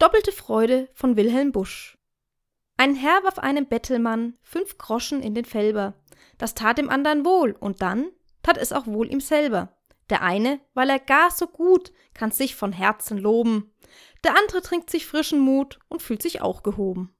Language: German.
Doppelte Freude von Wilhelm Busch. Ein Herr warf einem Bettelmann fünf Groschen in den Felber. Das tat dem andern wohl, und dann tat es auch wohl ihm selber. Der eine, weil er gar so gut, kann sich von Herzen loben. Der andere trinkt sich frischen Mut und fühlt sich auch gehoben.